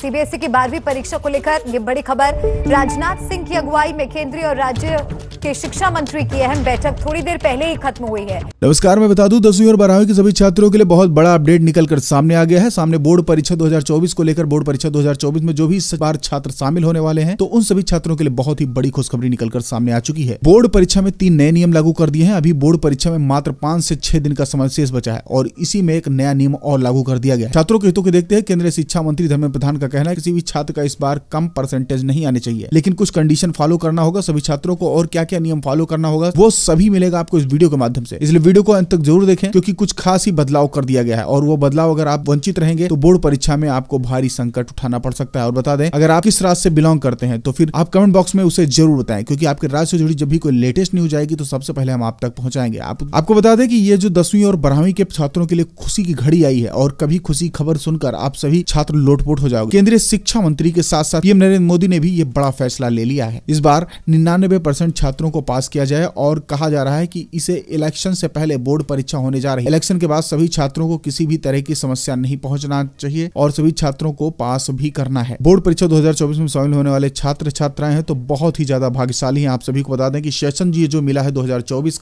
CBSE की बारहवीं परीक्षा को लेकर ये बड़ी खबर राजनाथ सिंह की अगुवाई में केंद्रीय और राज्य के शिक्षा मंत्री की अहम बैठक थोड़ी देर पहले ही खत्म हुई है नमस्कार मैं बता दूं दसवीं और बारहवीं के सभी छात्रों के लिए बहुत बड़ा अपडेट निकल कर सामने आ गया है सामने बोर्ड परीक्षा 2024 को लेकर बोर्ड परीक्षा 2024 में जो भी इस बार छात्र शामिल होने वाले हैं तो उन सभी छात्रों के लिए बहुत ही बड़ी खुशखबरी निकल कर सामने आ चुकी है बोर्ड परीक्षा में तीन नए नियम लागू कर दिए हैं अभी बोर्ड परीक्षा में मात्र पांच से छह दिन का समय शेष बचा है और इसी में एक नया नियम और लागू कर दिया गया छात्रों के हितों को देखते हैं केंद्रीय शिक्षा मंत्री धर्मेंद्र प्रधान का कहना है किसी भी छात्र का इस बार कम परसेंटेज नहीं आने चाहिए लेकिन कुछ कंडीशन फॉलो करना होगा सभी छात्रों को और क्या क्या नियम फॉलो करना होगा वो सभी मिलेगा आपको इस वीडियो के माध्यम से इसलिए वीडियो को अंत तक जरूर देखें क्योंकि कुछ खास ही बदलाव कर दिया गया है और वो बदलाव अगर आप वंचित रहेंगे तो बोर्ड परीक्षा में आपको भारी संकट उठाना पड़ सकता है और बता दें अगर आप किस राज्य से बिलोंग करते हैं तो फिर आप कमेंट बॉक्स में उसे जरूर बताएं क्योंकि आपके राज्य से जुड़ी जब भी कोई लेटेस्ट न्यूज आएगी तो सबसे पहले हम आप तक पहुंचाएंगे आप, आपको बता दें कि ये जो दसवीं और बारहवीं के छात्रों के लिए खुशी की घड़ी आई है और कभी खुशी खबर सुनकर आप सभी छात्र लोटपोट हो जाओगे केंद्रीय शिक्षा मंत्री के साथ साथ पीएम नरेंद्र मोदी ने भी ये बड़ा फैसला ले लिया है इस बार निन्यानबे परसेंट छात्र छात्रों को पास किया जाए और कहा जा रहा है कि इसे इलेक्शन से पहले बोर्ड परीक्षा होने जा रही है इलेक्शन के बाद सभी छात्रों को किसी भी तरह की समस्या नहीं पहुंचना चाहिए और सभी छात्रों को पास भी करना है बोर्ड परीक्षा 2024 में शामिल होने वाले छात्र छात्राएं हैं तो बहुत ही ज्यादा भाग्यशाली है आप सभी को बता दें कि सेशन जी जो मिला है दो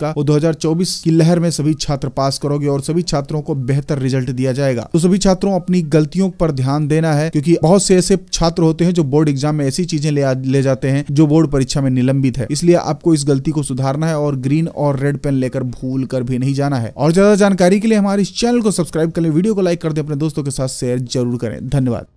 का वो दो की लहर में सभी छात्र पास करोगे और सभी छात्रों को बेहतर रिजल्ट दिया जाएगा तो सभी छात्रों अपनी गलतियों पर ध्यान देना है क्योंकि बहुत से ऐसे छात्र होते हैं जो बोर्ड एग्जाम में ऐसी चीजें ले, ले जाते हैं जो बोर्ड परीक्षा में निलंबित है इसलिए आपको आपको इस गलती को सुधारना है और ग्रीन और रेड पेन लेकर भूल कर भी नहीं जाना है और ज्यादा जानकारी के लिए हमारे इस चैनल को सब्सक्राइब कर लें वीडियो को लाइक कर दें अपने दोस्तों के साथ शेयर जरूर करें धन्यवाद